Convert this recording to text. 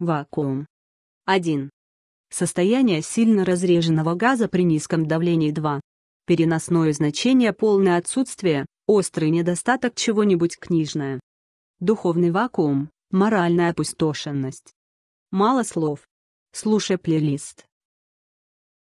Вакуум. 1. Состояние сильно разреженного газа при низком давлении 2. Переносное значение полное отсутствие, острый недостаток чего-нибудь книжное. Духовный вакуум, моральная опустошенность. Мало слов. Слушай плейлист.